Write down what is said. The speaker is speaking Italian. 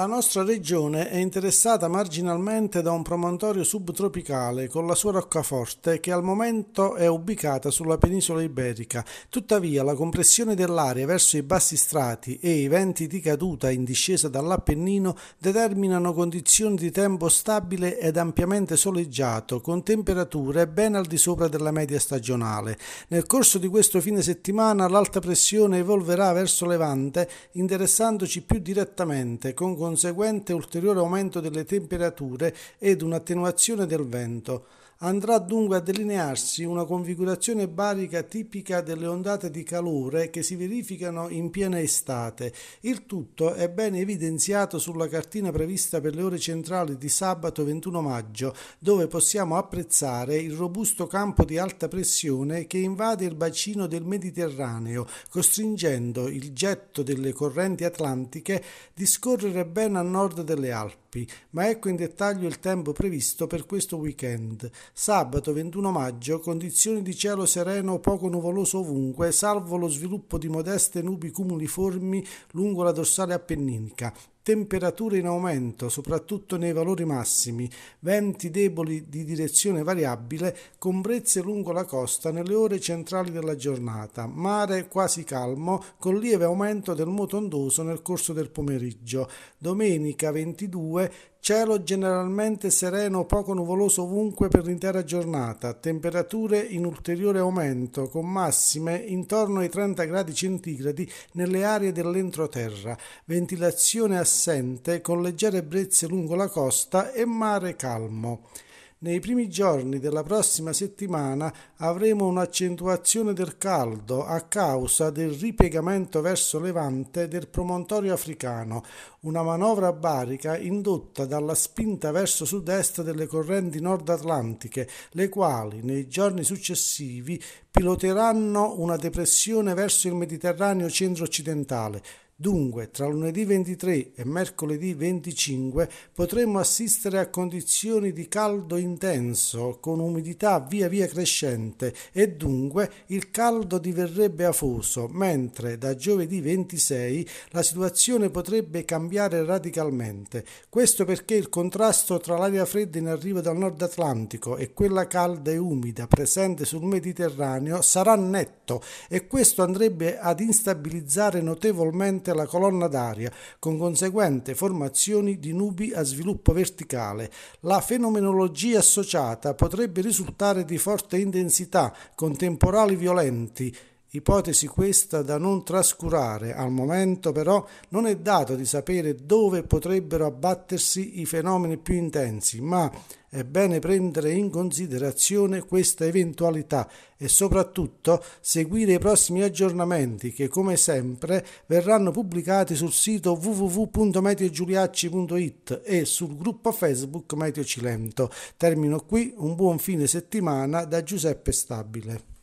La nostra regione è interessata marginalmente da un promontorio subtropicale con la sua roccaforte che al momento è ubicata sulla penisola iberica. Tuttavia la compressione dell'aria verso i bassi strati e i venti di caduta in discesa dall'Appennino determinano condizioni di tempo stabile ed ampiamente soleggiato con temperature ben al di sopra della media stagionale. Nel corso di questo fine settimana l'alta pressione evolverà verso levante interessandoci più direttamente con conseguente ulteriore aumento delle temperature ed un'attenuazione del vento. Andrà dunque a delinearsi una configurazione barica tipica delle ondate di calore che si verificano in piena estate. Il tutto è ben evidenziato sulla cartina prevista per le ore centrali di sabato 21 maggio, dove possiamo apprezzare il robusto campo di alta pressione che invade il bacino del Mediterraneo, costringendo il getto delle correnti atlantiche di scorrere ben a nord delle Alpi ma ecco in dettaglio il tempo previsto per questo weekend. Sabato 21 maggio, condizioni di cielo sereno poco nuvoloso ovunque, salvo lo sviluppo di modeste nubi cumuliformi lungo la dorsale appenninica temperature in aumento, soprattutto nei valori massimi, venti deboli di direzione variabile con brezze lungo la costa nelle ore centrali della giornata, mare quasi calmo con lieve aumento del moto ondoso nel corso del pomeriggio. Domenica 22 Cielo generalmente sereno, poco nuvoloso ovunque per l'intera giornata, temperature in ulteriore aumento, con massime intorno ai 30 gradi centigradi nelle aree dell'entroterra, ventilazione assai assente con leggere brezze lungo la costa e mare calmo. Nei primi giorni della prossima settimana avremo un'accentuazione del caldo a causa del ripiegamento verso levante del promontorio africano, una manovra barica indotta dalla spinta verso sud-est delle correnti nord-atlantiche, le quali nei giorni successivi piloteranno una depressione verso il Mediterraneo centro-occidentale Dunque, tra lunedì 23 e mercoledì 25 potremo assistere a condizioni di caldo intenso con umidità via via crescente e dunque il caldo diverrebbe afoso, mentre da giovedì 26 la situazione potrebbe cambiare radicalmente. Questo perché il contrasto tra l'aria fredda in arrivo dal nord Atlantico e quella calda e umida presente sul Mediterraneo sarà netto e questo andrebbe ad instabilizzare notevolmente conseguente alla colonna d'aria, con conseguente formazioni di nubi a sviluppo verticale. La fenomenologia associata potrebbe risultare di forte intensità, con temporali violenti, Ipotesi questa da non trascurare, al momento però non è dato di sapere dove potrebbero abbattersi i fenomeni più intensi, ma è bene prendere in considerazione questa eventualità e soprattutto seguire i prossimi aggiornamenti che come sempre verranno pubblicati sul sito www.meteogiuliacci.it e sul gruppo Facebook Meteo Cilento. Termino qui, un buon fine settimana da Giuseppe Stabile.